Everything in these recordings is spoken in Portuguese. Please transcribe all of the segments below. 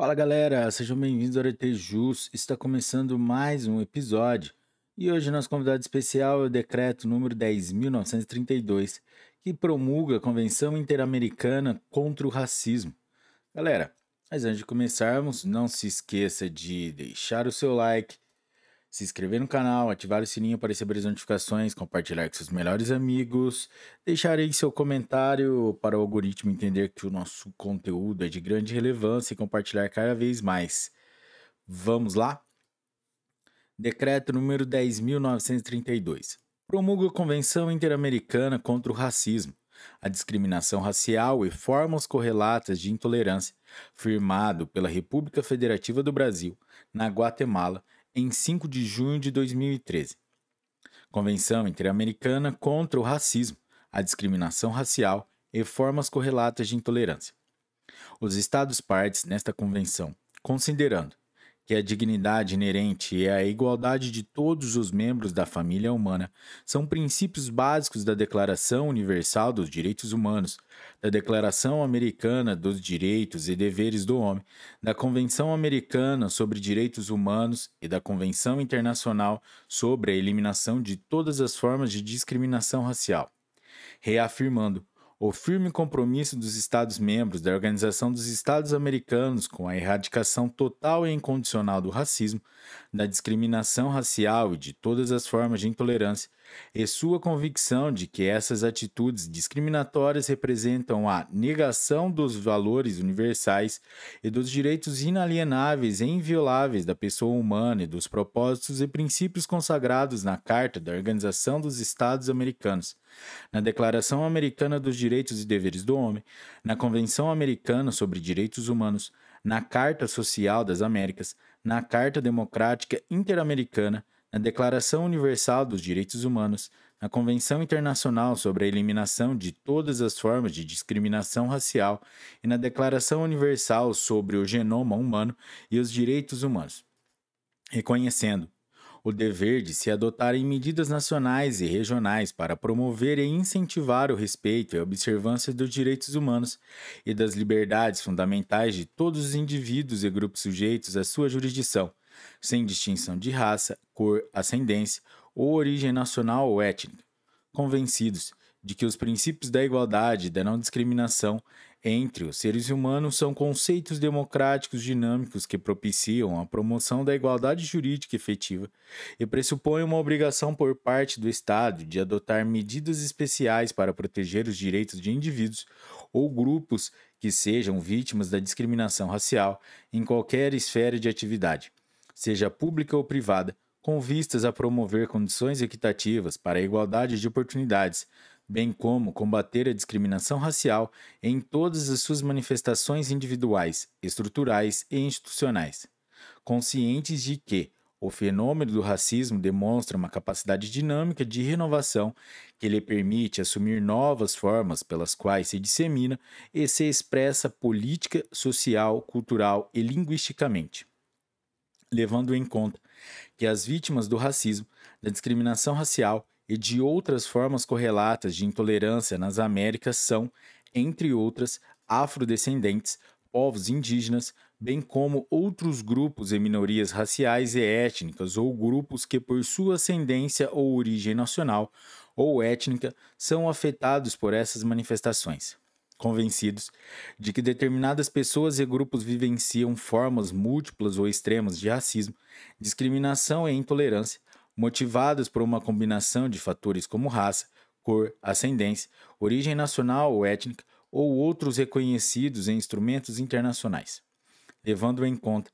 Fala galera, sejam bem-vindos ao Jus. Está começando mais um episódio e hoje nosso convidado especial é o decreto número 10.932 que promulga a Convenção Interamericana contra o Racismo. Galera, mas antes de começarmos, não se esqueça de deixar o seu like, se inscrever no canal, ativar o sininho para receber as notificações, compartilhar com seus melhores amigos, deixar aí seu comentário para o algoritmo entender que o nosso conteúdo é de grande relevância e compartilhar cada vez mais. Vamos lá? Decreto número 10.932. Promulga a Convenção Interamericana contra o Racismo, a Discriminação Racial e Formas Correlatas de Intolerância, firmado pela República Federativa do Brasil, na Guatemala, em 5 de junho de 2013. Convenção Interamericana contra o Racismo, a Discriminação Racial e Formas Correlatas de Intolerância. Os Estados partes nesta convenção, considerando que a dignidade inerente e a igualdade de todos os membros da família é humana são princípios básicos da Declaração Universal dos Direitos Humanos, da Declaração Americana dos Direitos e Deveres do Homem, da Convenção Americana sobre Direitos Humanos e da Convenção Internacional sobre a Eliminação de Todas as Formas de Discriminação Racial reafirmando o firme compromisso dos Estados-membros da Organização dos Estados Americanos com a erradicação total e incondicional do racismo, da discriminação racial e de todas as formas de intolerância, e sua convicção de que essas atitudes discriminatórias representam a negação dos valores universais e dos direitos inalienáveis e invioláveis da pessoa humana e dos propósitos e princípios consagrados na Carta da Organização dos Estados Americanos, na Declaração Americana dos Direitos e Deveres do Homem, na Convenção Americana sobre Direitos Humanos, na Carta Social das Américas, na Carta Democrática Interamericana, na Declaração Universal dos Direitos Humanos, na Convenção Internacional sobre a Eliminação de Todas as Formas de Discriminação Racial e na Declaração Universal sobre o Genoma Humano e os Direitos Humanos, reconhecendo o dever de se adotarem medidas nacionais e regionais para promover e incentivar o respeito e a observância dos direitos humanos e das liberdades fundamentais de todos os indivíduos e grupos sujeitos à sua jurisdição, sem distinção de raça, cor, ascendência ou origem nacional ou étnica, convencidos de que os princípios da igualdade e da não discriminação entre os seres humanos são conceitos democráticos dinâmicos que propiciam a promoção da igualdade jurídica efetiva e pressupõem uma obrigação por parte do Estado de adotar medidas especiais para proteger os direitos de indivíduos ou grupos que sejam vítimas da discriminação racial em qualquer esfera de atividade, seja pública ou privada, com vistas a promover condições equitativas para a igualdade de oportunidades, bem como combater a discriminação racial em todas as suas manifestações individuais, estruturais e institucionais. Conscientes de que o fenômeno do racismo demonstra uma capacidade dinâmica de renovação que lhe permite assumir novas formas pelas quais se dissemina e se expressa política, social, cultural e linguisticamente. Levando em conta que as vítimas do racismo, da discriminação racial e de outras formas correlatas de intolerância nas Américas são, entre outras, afrodescendentes, povos indígenas, bem como outros grupos e minorias raciais e étnicas ou grupos que, por sua ascendência ou origem nacional ou étnica, são afetados por essas manifestações. Convencidos de que determinadas pessoas e grupos vivenciam formas múltiplas ou extremas de racismo, discriminação e intolerância, motivadas por uma combinação de fatores como raça, cor, ascendência, origem nacional ou étnica ou outros reconhecidos em instrumentos internacionais, levando em conta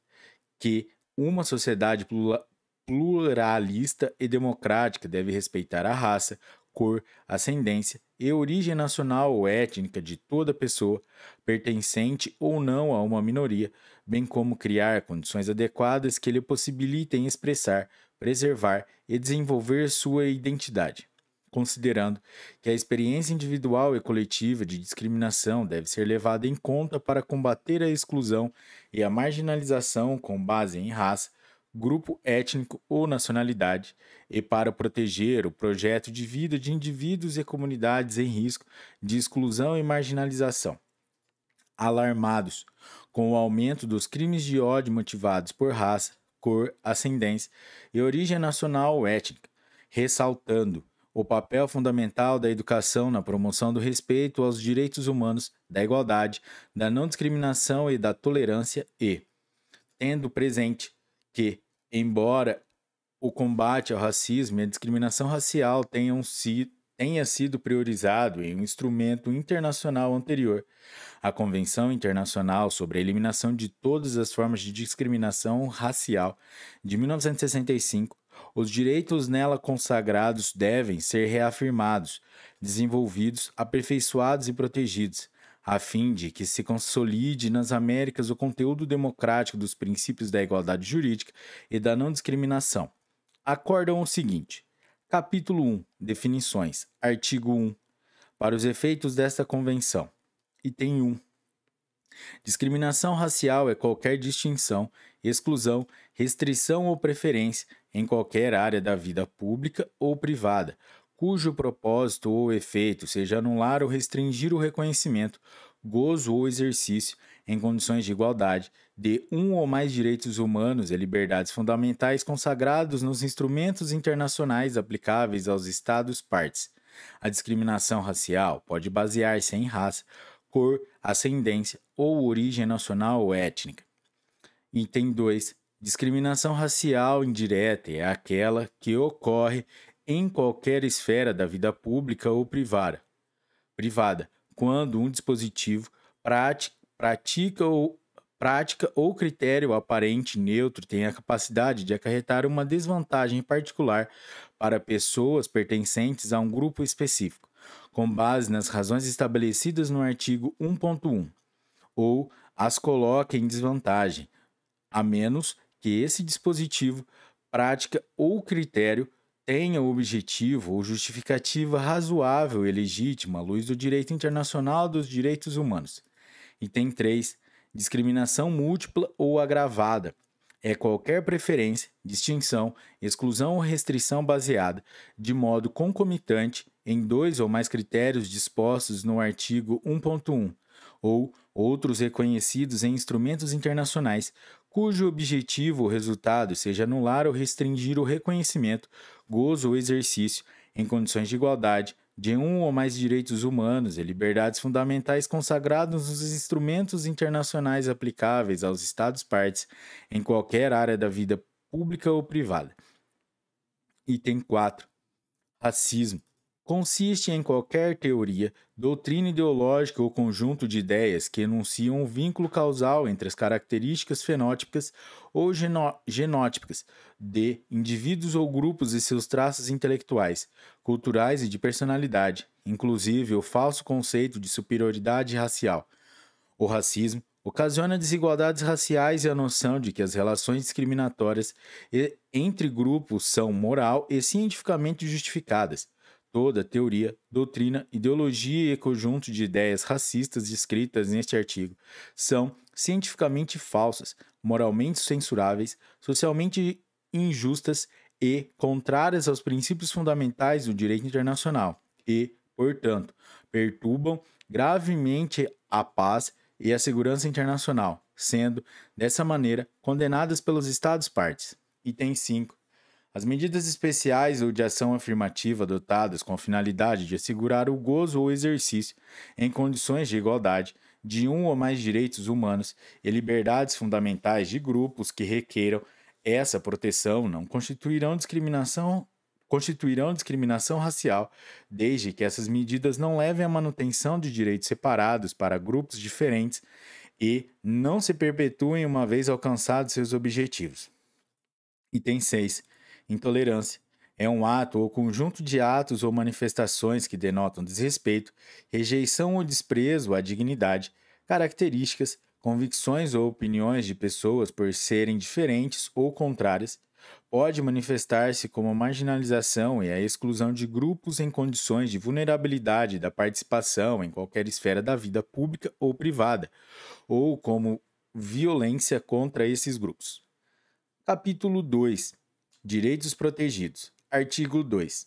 que uma sociedade pluralista e democrática deve respeitar a raça, cor, ascendência e origem nacional ou étnica de toda pessoa, pertencente ou não a uma minoria, bem como criar condições adequadas que lhe possibilitem expressar preservar e desenvolver sua identidade, considerando que a experiência individual e coletiva de discriminação deve ser levada em conta para combater a exclusão e a marginalização com base em raça, grupo étnico ou nacionalidade, e para proteger o projeto de vida de indivíduos e comunidades em risco de exclusão e marginalização. Alarmados com o aumento dos crimes de ódio motivados por raça, cor, ascendência e origem nacional ou étnica, ressaltando o papel fundamental da educação na promoção do respeito aos direitos humanos, da igualdade, da não discriminação e da tolerância e, tendo presente que, embora o combate ao racismo e à discriminação racial tenham sido tenha sido priorizado em um instrumento internacional anterior, a Convenção Internacional sobre a Eliminação de Todas as Formas de Discriminação Racial de 1965, os direitos nela consagrados devem ser reafirmados, desenvolvidos, aperfeiçoados e protegidos, a fim de que se consolide nas Américas o conteúdo democrático dos princípios da igualdade jurídica e da não discriminação. Acordam o seguinte: Capítulo 1 Definições. Artigo 1. Para os efeitos desta convenção. Item 1. Discriminação racial é qualquer distinção, exclusão, restrição ou preferência em qualquer área da vida pública ou privada, cujo propósito ou efeito seja anular ou restringir o reconhecimento gozo ou exercício, em condições de igualdade, de um ou mais direitos humanos e liberdades fundamentais consagrados nos instrumentos internacionais aplicáveis aos Estados-partes. A discriminação racial pode basear-se em raça, cor, ascendência ou origem nacional ou étnica. Item 2. Discriminação racial indireta é aquela que ocorre em qualquer esfera da vida pública ou privada, privada quando um dispositivo pratica ou, prática ou critério aparente neutro tem a capacidade de acarretar uma desvantagem particular para pessoas pertencentes a um grupo específico, com base nas razões estabelecidas no artigo 1.1, ou as coloca em desvantagem, a menos que esse dispositivo, prática ou critério tenha o objetivo ou justificativa razoável e legítima à luz do direito internacional dos direitos humanos. Item 3. Discriminação múltipla ou agravada é qualquer preferência, distinção, exclusão ou restrição baseada, de modo concomitante, em dois ou mais critérios dispostos no artigo 1.1, ou outros reconhecidos em instrumentos internacionais, cujo objetivo ou resultado seja anular ou restringir o reconhecimento gozo ou exercício, em condições de igualdade, de um ou mais direitos humanos e liberdades fundamentais consagrados nos instrumentos internacionais aplicáveis aos Estados-partes em qualquer área da vida pública ou privada. Item 4. Racismo consiste em qualquer teoria, doutrina ideológica ou conjunto de ideias que enunciam um vínculo causal entre as características fenótipicas ou genótipicas de indivíduos ou grupos e seus traços intelectuais, culturais e de personalidade, inclusive o falso conceito de superioridade racial. O racismo ocasiona desigualdades raciais e a noção de que as relações discriminatórias entre grupos são moral e cientificamente justificadas toda teoria, doutrina, ideologia e conjunto de ideias racistas descritas neste artigo são cientificamente falsas, moralmente censuráveis, socialmente injustas e contrárias aos princípios fundamentais do direito internacional e, portanto, perturbam gravemente a paz e a segurança internacional, sendo, dessa maneira, condenadas pelos Estados partes. Item 5 as medidas especiais ou de ação afirmativa adotadas com a finalidade de assegurar o gozo ou exercício, em condições de igualdade, de um ou mais direitos humanos e liberdades fundamentais de grupos que requeram essa proteção não constituirão discriminação constituirão discriminação racial, desde que essas medidas não levem à manutenção de direitos separados para grupos diferentes e não se perpetuem uma vez alcançados seus objetivos. Item 6. Intolerância é um ato ou conjunto de atos ou manifestações que denotam desrespeito, rejeição ou desprezo à dignidade, características, convicções ou opiniões de pessoas por serem diferentes ou contrárias. Pode manifestar-se como a marginalização e a exclusão de grupos em condições de vulnerabilidade da participação em qualquer esfera da vida pública ou privada, ou como violência contra esses grupos. Capítulo 2 Direitos protegidos. Artigo 2.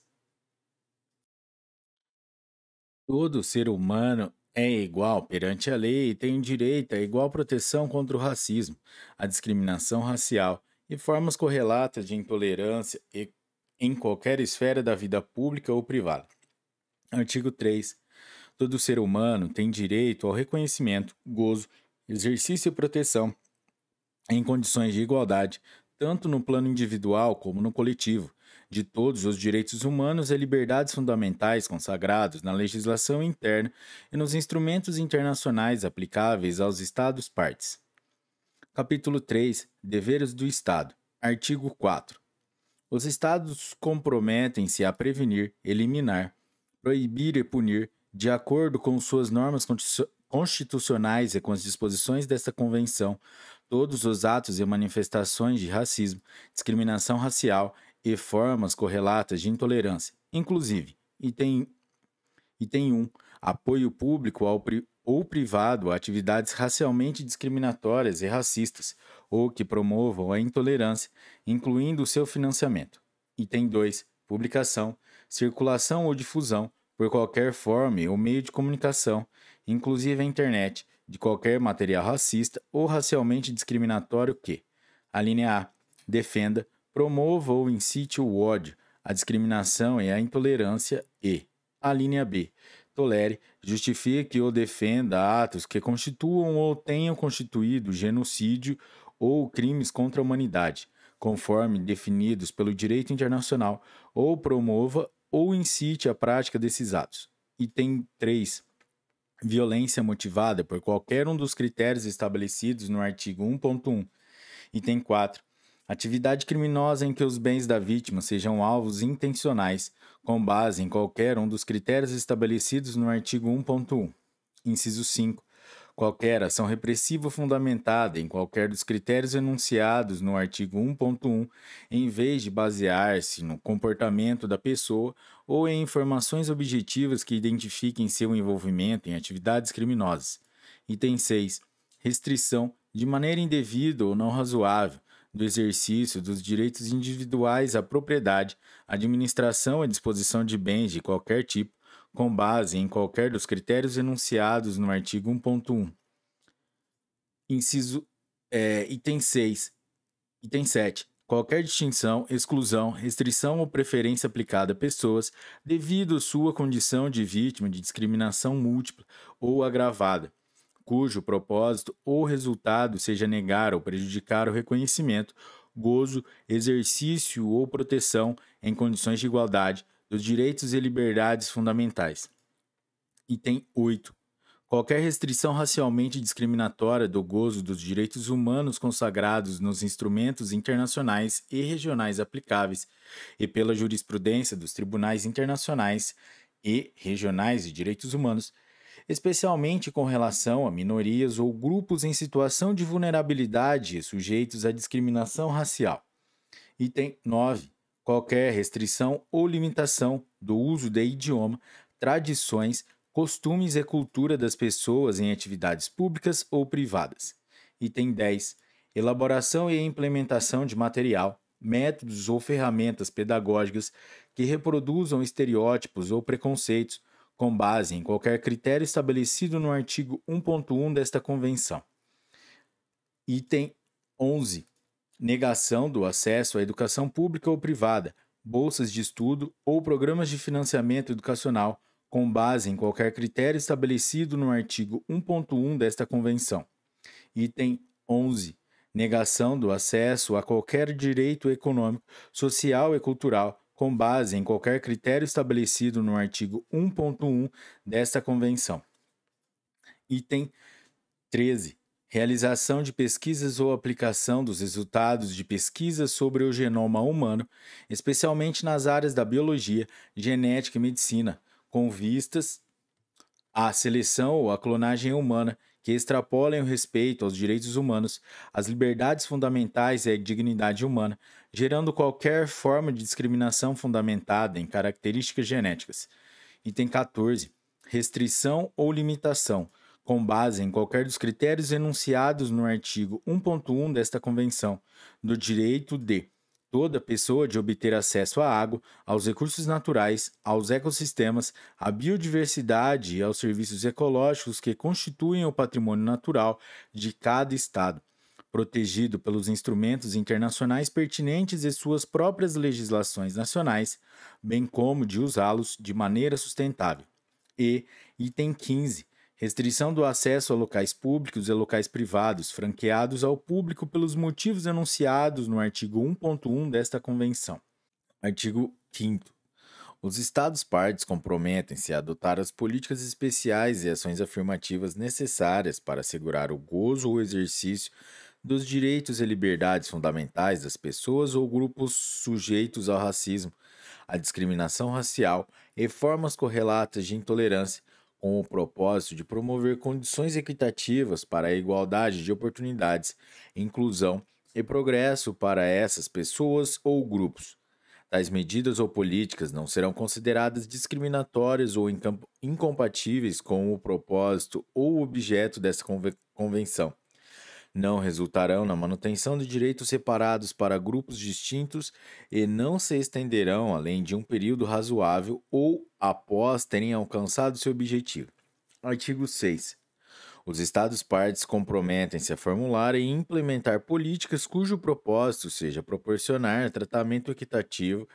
Todo ser humano é igual perante a lei e tem direito a igual proteção contra o racismo, a discriminação racial e formas correlatas de intolerância em qualquer esfera da vida pública ou privada. Artigo 3. Todo ser humano tem direito ao reconhecimento, gozo, exercício e proteção em condições de igualdade, tanto no plano individual como no coletivo, de todos os direitos humanos e é liberdades fundamentais consagrados na legislação interna e nos instrumentos internacionais aplicáveis aos Estados partes. Capítulo 3 Deveres do Estado. Artigo 4. Os Estados comprometem-se a prevenir, eliminar, proibir e punir, de acordo com suas normas constitucionais e com as disposições desta Convenção, todos os atos e manifestações de racismo, discriminação racial e formas correlatas de intolerância, inclusive item, item 1, apoio público ao pri ou privado a atividades racialmente discriminatórias e racistas, ou que promovam a intolerância, incluindo o seu financiamento. Item 2, publicação, circulação ou difusão, por qualquer forma ou meio de comunicação, inclusive a internet, de qualquer material racista ou racialmente discriminatório que, a linha A, defenda, promova ou incite o ódio, a discriminação e a intolerância e, a linha B, tolere, justifique ou defenda atos que constituam ou tenham constituído genocídio ou crimes contra a humanidade, conforme definidos pelo direito internacional, ou promova ou incite a prática desses atos. Item 3 violência motivada por qualquer um dos critérios estabelecidos no artigo 1.1, item 4. Atividade criminosa em que os bens da vítima sejam alvos intencionais, com base em qualquer um dos critérios estabelecidos no artigo 1.1. Inciso 5. Qualquer ação repressiva fundamentada em qualquer dos critérios enunciados no artigo 1.1, em vez de basear-se no comportamento da pessoa ou em informações objetivas que identifiquem seu envolvimento em atividades criminosas. Item 6. Restrição, de maneira indevida ou não razoável, do exercício dos direitos individuais à propriedade, administração e disposição de bens de qualquer tipo, com base em qualquer dos critérios enunciados no artigo 1.1. Inciso é, item 6. Item 7. Qualquer distinção, exclusão, restrição ou preferência aplicada a pessoas devido sua condição de vítima de discriminação múltipla ou agravada, cujo propósito ou resultado seja negar ou prejudicar o reconhecimento, gozo, exercício ou proteção em condições de igualdade dos direitos e liberdades fundamentais. Item 8. Qualquer restrição racialmente discriminatória do gozo dos direitos humanos consagrados nos instrumentos internacionais e regionais aplicáveis e pela jurisprudência dos tribunais internacionais e regionais de direitos humanos, especialmente com relação a minorias ou grupos em situação de vulnerabilidade sujeitos à discriminação racial. Item 9 Qualquer restrição ou limitação do uso de idioma, tradições, costumes e cultura das pessoas em atividades públicas ou privadas. Item 10. Elaboração e implementação de material, métodos ou ferramentas pedagógicas que reproduzam estereótipos ou preconceitos com base em qualquer critério estabelecido no artigo 1.1 desta Convenção. Item 11 negação do acesso à educação pública ou privada, bolsas de estudo ou programas de financiamento educacional com base em qualquer critério estabelecido no artigo 1.1 desta Convenção. Item 11. Negação do acesso a qualquer direito econômico, social e cultural com base em qualquer critério estabelecido no artigo 1.1 desta Convenção. Item 13 realização de pesquisas ou aplicação dos resultados de pesquisas sobre o genoma humano, especialmente nas áreas da biologia, genética e medicina, com vistas à seleção ou à clonagem humana que extrapolem o respeito aos direitos humanos, às liberdades fundamentais e à dignidade humana, gerando qualquer forma de discriminação fundamentada em características genéticas. Item 14. Restrição ou limitação com base em qualquer dos critérios enunciados no artigo 1.1 desta Convenção, do direito de toda pessoa de obter acesso à água, aos recursos naturais, aos ecossistemas, à biodiversidade e aos serviços ecológicos que constituem o patrimônio natural de cada Estado, protegido pelos instrumentos internacionais pertinentes e suas próprias legislações nacionais, bem como de usá-los de maneira sustentável. E, item 15, restrição do acesso a locais públicos e locais privados franqueados ao público pelos motivos enunciados no artigo 1.1 desta Convenção. Artigo 5. Os Estados partes comprometem-se a adotar as políticas especiais e ações afirmativas necessárias para assegurar o gozo ou exercício dos direitos e liberdades fundamentais das pessoas ou grupos sujeitos ao racismo, à discriminação racial e formas correlatas de intolerância, com o propósito de promover condições equitativas para a igualdade de oportunidades, inclusão e progresso para essas pessoas ou grupos. Tais medidas ou políticas não serão consideradas discriminatórias ou incompatíveis com o propósito ou objeto dessa convenção não resultarão na manutenção de direitos separados para grupos distintos e não se estenderão além de um período razoável ou após terem alcançado seu objetivo. Artigo 6. Os Estados partes comprometem-se a formular e implementar políticas cujo propósito seja proporcionar tratamento equitativo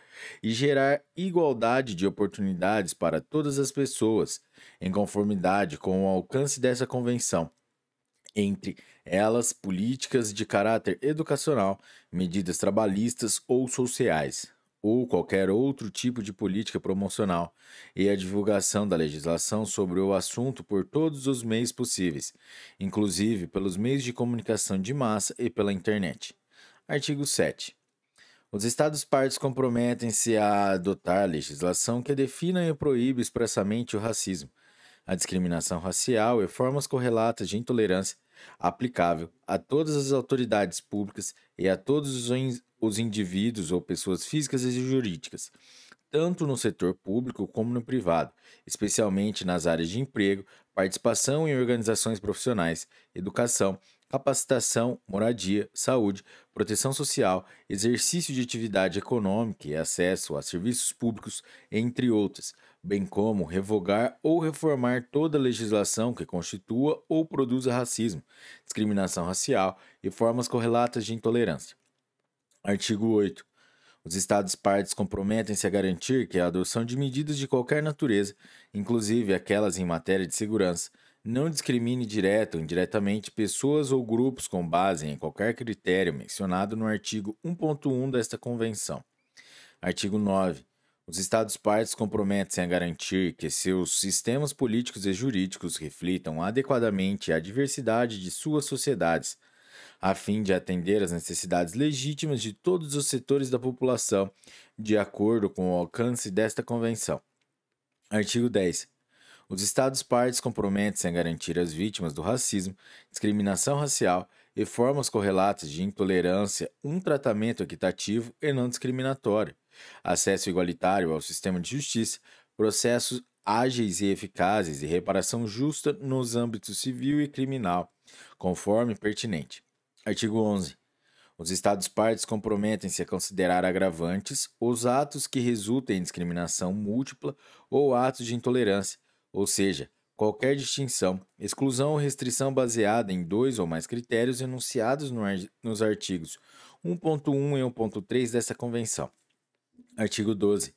e gerar igualdade de oportunidades para todas as pessoas, em conformidade com o alcance dessa convenção entre elas políticas de caráter educacional, medidas trabalhistas ou sociais, ou qualquer outro tipo de política promocional, e a divulgação da legislação sobre o assunto por todos os meios possíveis, inclusive pelos meios de comunicação de massa e pela internet. Artigo 7. Os Estados partes comprometem-se a adotar legislação que defina e proíbe expressamente o racismo, a discriminação racial e formas correlatas de intolerância, aplicável a todas as autoridades públicas e a todos os indivíduos ou pessoas físicas e jurídicas, tanto no setor público como no privado, especialmente nas áreas de emprego, participação em organizações profissionais, educação, capacitação, moradia, saúde, proteção social, exercício de atividade econômica e acesso a serviços públicos, entre outras bem como revogar ou reformar toda legislação que constitua ou produza racismo, discriminação racial e formas correlatas de intolerância. Artigo 8. Os Estados partes comprometem-se a garantir que a adoção de medidas de qualquer natureza, inclusive aquelas em matéria de segurança, não discrimine direta ou indiretamente pessoas ou grupos com base em qualquer critério mencionado no artigo 1.1 desta Convenção. Artigo 9. Os Estados partes comprometem-se a garantir que seus sistemas políticos e jurídicos reflitam adequadamente a diversidade de suas sociedades, a fim de atender às necessidades legítimas de todos os setores da população, de acordo com o alcance desta Convenção. Artigo 10. Os Estados partes comprometem-se a garantir às vítimas do racismo, discriminação racial e formas correlatas de intolerância um tratamento equitativo e não discriminatório acesso igualitário ao sistema de justiça, processos ágeis e eficazes e reparação justa nos âmbitos civil e criminal, conforme pertinente. Artigo 11. Os Estados partes comprometem-se a considerar agravantes os atos que resultem em discriminação múltipla ou atos de intolerância, ou seja, qualquer distinção, exclusão ou restrição baseada em dois ou mais critérios enunciados nos artigos 1.1 e 1.3 dessa Convenção. Artigo 12.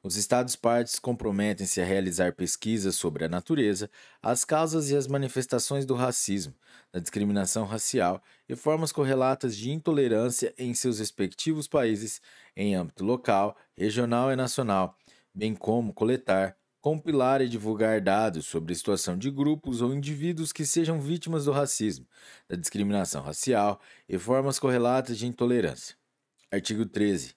Os Estados partes comprometem-se a realizar pesquisas sobre a natureza, as causas e as manifestações do racismo, da discriminação racial e formas correlatas de intolerância em seus respectivos países, em âmbito local, regional e nacional, bem como coletar, compilar e divulgar dados sobre a situação de grupos ou indivíduos que sejam vítimas do racismo, da discriminação racial e formas correlatas de intolerância. Artigo 13.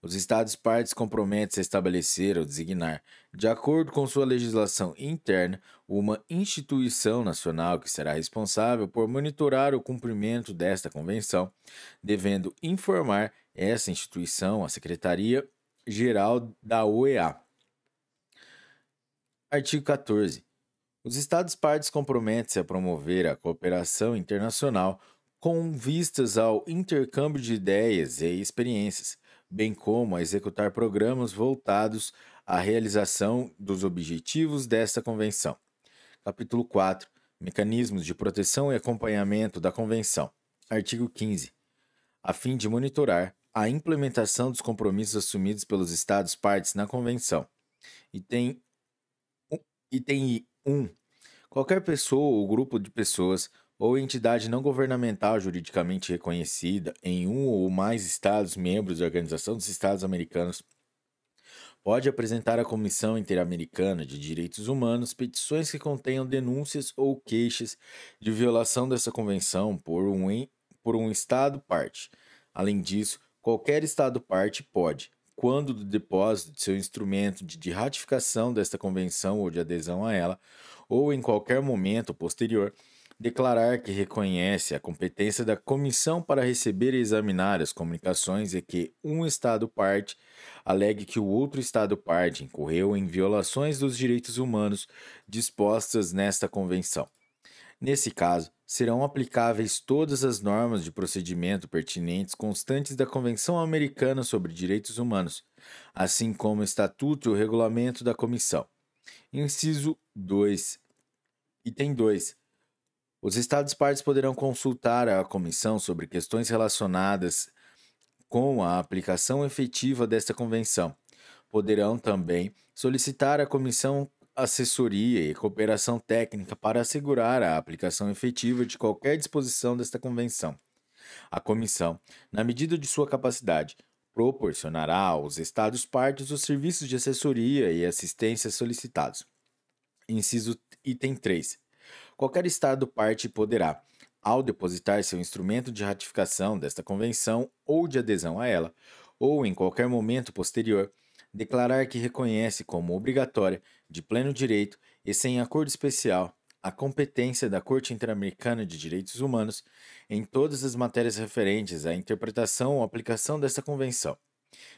Os Estados partes comprometem-se a estabelecer ou designar, de acordo com sua legislação interna, uma instituição nacional que será responsável por monitorar o cumprimento desta convenção, devendo informar essa instituição à Secretaria Geral da OEA. Artigo 14. Os Estados partes comprometem-se a promover a cooperação internacional com vistas ao intercâmbio de ideias e experiências bem como a executar programas voltados à realização dos objetivos desta convenção. Capítulo 4 Mecanismos de proteção e acompanhamento da convenção. Artigo 15. A fim de monitorar a implementação dos compromissos assumidos pelos estados partes na convenção. Item, item 1. Qualquer pessoa ou grupo de pessoas ou entidade não governamental juridicamente reconhecida em um ou mais estados membros da Organização dos Estados Americanos pode apresentar à Comissão Interamericana de Direitos Humanos petições que contenham denúncias ou queixas de violação dessa convenção por um, em, por um estado parte. Além disso, qualquer estado parte pode, quando do depósito de seu instrumento de, de ratificação desta convenção ou de adesão a ela, ou em qualquer momento posterior, declarar que reconhece a competência da comissão para receber e examinar as comunicações e que um Estado parte alegue que o outro Estado parte incorreu em violações dos direitos humanos dispostas nesta Convenção. Nesse caso, serão aplicáveis todas as normas de procedimento pertinentes constantes da Convenção Americana sobre Direitos Humanos, assim como o Estatuto e o Regulamento da Comissão. Inciso 2. Item 2. Os Estados partes poderão consultar a Comissão sobre questões relacionadas com a aplicação efetiva desta Convenção. Poderão também solicitar à Comissão assessoria e cooperação técnica para assegurar a aplicação efetiva de qualquer disposição desta Convenção. A Comissão, na medida de sua capacidade, proporcionará aos Estados partes os serviços de assessoria e assistência solicitados. Inciso item 3 qualquer Estado parte poderá, ao depositar seu instrumento de ratificação desta Convenção ou de adesão a ela, ou em qualquer momento posterior, declarar que reconhece como obrigatória, de pleno direito e sem acordo especial, a competência da Corte Interamericana de Direitos Humanos em todas as matérias referentes à interpretação ou aplicação desta Convenção.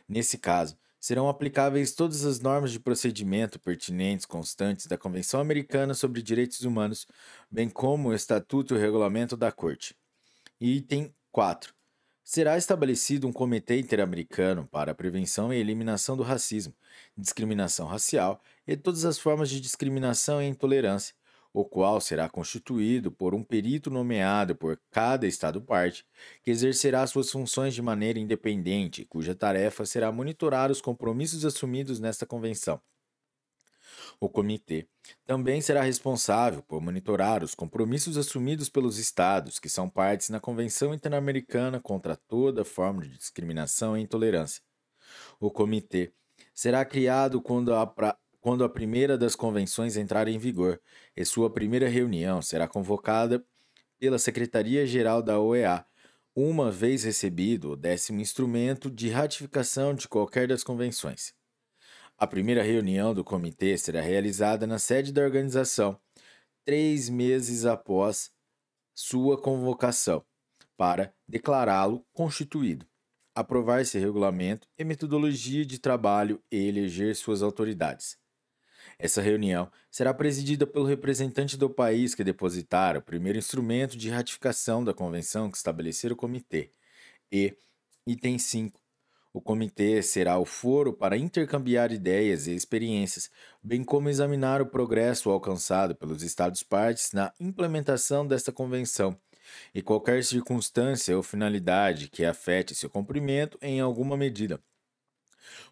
Nesse caso, serão aplicáveis todas as normas de procedimento pertinentes constantes da Convenção Americana sobre Direitos Humanos, bem como o Estatuto e o Regulamento da Corte. Item 4. Será estabelecido um Comitê Interamericano para a Prevenção e Eliminação do Racismo, Discriminação Racial e todas as formas de discriminação e intolerância, o qual será constituído por um perito nomeado por cada Estado-parte, que exercerá suas funções de maneira independente, cuja tarefa será monitorar os compromissos assumidos nesta Convenção. O comitê também será responsável por monitorar os compromissos assumidos pelos estados que são partes na Convenção Interamericana contra toda forma de discriminação e intolerância. O comitê será criado quando a, quando a primeira das convenções entrar em vigor, e sua primeira reunião será convocada pela Secretaria-Geral da OEA, uma vez recebido o décimo instrumento de ratificação de qualquer das convenções. A primeira reunião do comitê será realizada na sede da organização, três meses após sua convocação, para declará-lo constituído, aprovar esse regulamento e metodologia de trabalho e eleger suas autoridades. Essa reunião será presidida pelo representante do país que depositar o primeiro instrumento de ratificação da convenção que estabelecer o comitê. E, item 5. O comitê será o foro para intercambiar ideias e experiências, bem como examinar o progresso alcançado pelos Estados partes na implementação desta convenção e qualquer circunstância ou finalidade que afete seu cumprimento em alguma medida.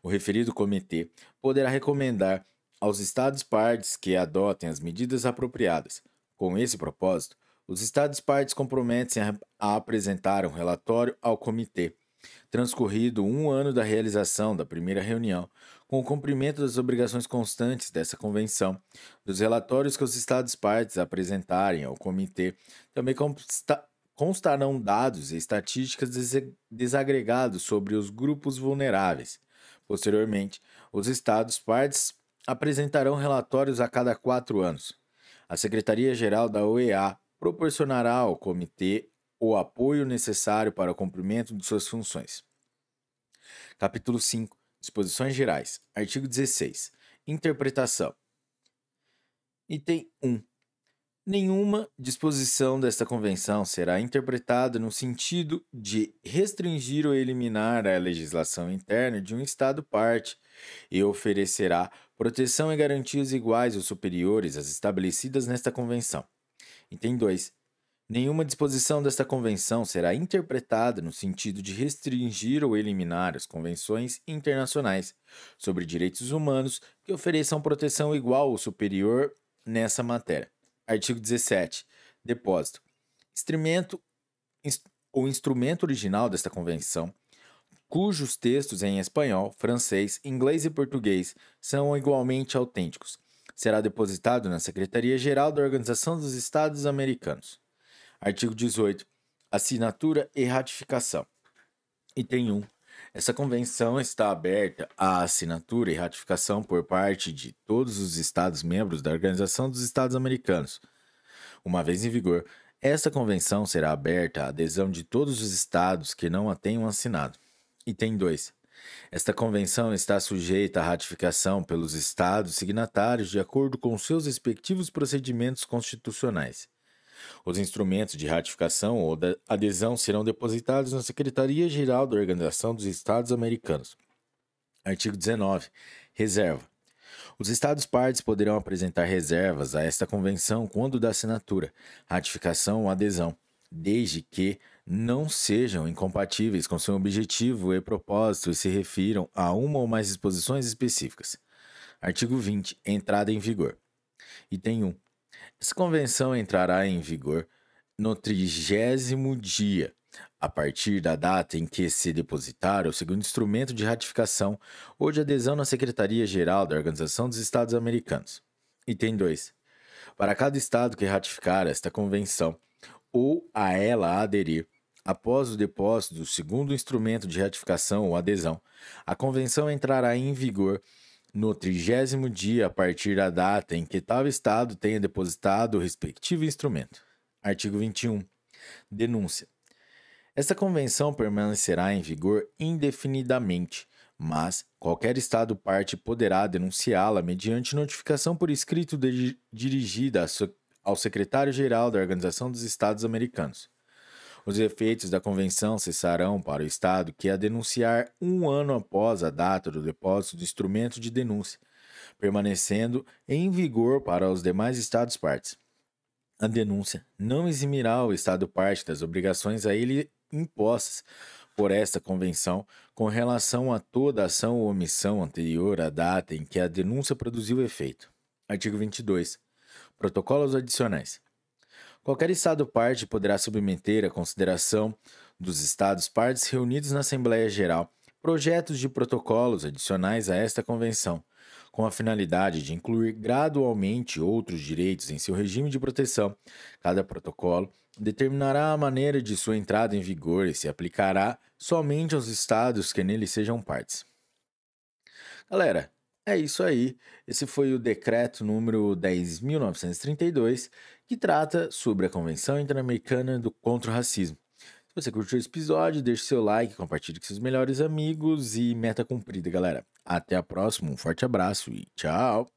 O referido comitê poderá recomendar aos Estados partes que adotem as medidas apropriadas. Com esse propósito, os Estados partes comprometem-se a apresentar um relatório ao Comitê, transcorrido um ano da realização da primeira reunião, com o cumprimento das obrigações constantes dessa Convenção, dos relatórios que os Estados partes apresentarem ao Comitê, também consta constarão dados e estatísticas desagregados sobre os grupos vulneráveis. Posteriormente, os Estados partes apresentarão relatórios a cada quatro anos. A Secretaria-Geral da OEA proporcionará ao Comitê o apoio necessário para o cumprimento de suas funções. Capítulo 5 Disposições Gerais. Artigo 16. Interpretação. Item 1. Nenhuma disposição desta convenção será interpretada no sentido de restringir ou eliminar a legislação interna de um Estado parte e oferecerá proteção e garantias iguais ou superiores às estabelecidas nesta convenção. Item 2. Nenhuma disposição desta convenção será interpretada no sentido de restringir ou eliminar as convenções internacionais sobre direitos humanos que ofereçam proteção igual ou superior nessa matéria. Artigo 17. Depósito. Instrumento instrumento original desta convenção, cujos textos em espanhol, francês, inglês e português são igualmente autênticos, será depositado na Secretaria-Geral da Organização dos Estados Americanos. Artigo 18. Assinatura e ratificação. Item 1. Essa convenção está aberta à assinatura e ratificação por parte de todos os Estados-membros da Organização dos Estados Americanos. Uma vez em vigor, esta convenção será aberta à adesão de todos os Estados que não a tenham assinado. Item 2. Esta convenção está sujeita à ratificação pelos Estados signatários de acordo com seus respectivos procedimentos constitucionais. Os instrumentos de ratificação ou de adesão serão depositados na Secretaria Geral da Organização dos Estados Americanos. Artigo 19. Reserva. Os Estados partes poderão apresentar reservas a esta convenção quando da assinatura, ratificação ou adesão, desde que não sejam incompatíveis com seu objetivo e propósito e se refiram a uma ou mais disposições específicas. Artigo 20. Entrada em vigor. Item 1. Essa convenção entrará em vigor no trigésimo dia, a partir da data em que se depositar o segundo instrumento de ratificação ou de adesão na Secretaria-Geral da Organização dos Estados Americanos. Item 2. Para cada Estado que ratificar esta convenção ou a ela aderir, após o depósito do segundo instrumento de ratificação ou adesão, a convenção entrará em vigor no trigésimo dia a partir da data em que tal Estado tenha depositado o respectivo instrumento. Artigo 21. Denúncia. Esta convenção permanecerá em vigor indefinidamente, mas qualquer Estado parte poderá denunciá-la mediante notificação por escrito de, dirigida ao Secretário-Geral da Organização dos Estados Americanos. Os efeitos da convenção cessarão para o Estado que a é denunciar um ano após a data do depósito do instrumento de denúncia, permanecendo em vigor para os demais Estados partes. A denúncia não eximirá o Estado parte das obrigações a ele impostas por esta convenção com relação a toda ação ou omissão anterior à data em que a denúncia produziu efeito. Artigo 22. Protocolos adicionais. Qualquer Estado parte poderá submeter à consideração dos Estados partes reunidos na Assembleia Geral projetos de protocolos adicionais a esta Convenção, com a finalidade de incluir gradualmente outros direitos em seu regime de proteção. Cada protocolo determinará a maneira de sua entrada em vigor e se aplicará somente aos Estados que nele sejam partes. Galera, é isso aí. Esse foi o decreto número 10.932 que trata sobre a Convenção Interamericana do contra o Racismo. Se você curtiu esse episódio, deixe seu like, compartilhe com seus melhores amigos e meta cumprida, galera. Até a próxima, um forte abraço e tchau!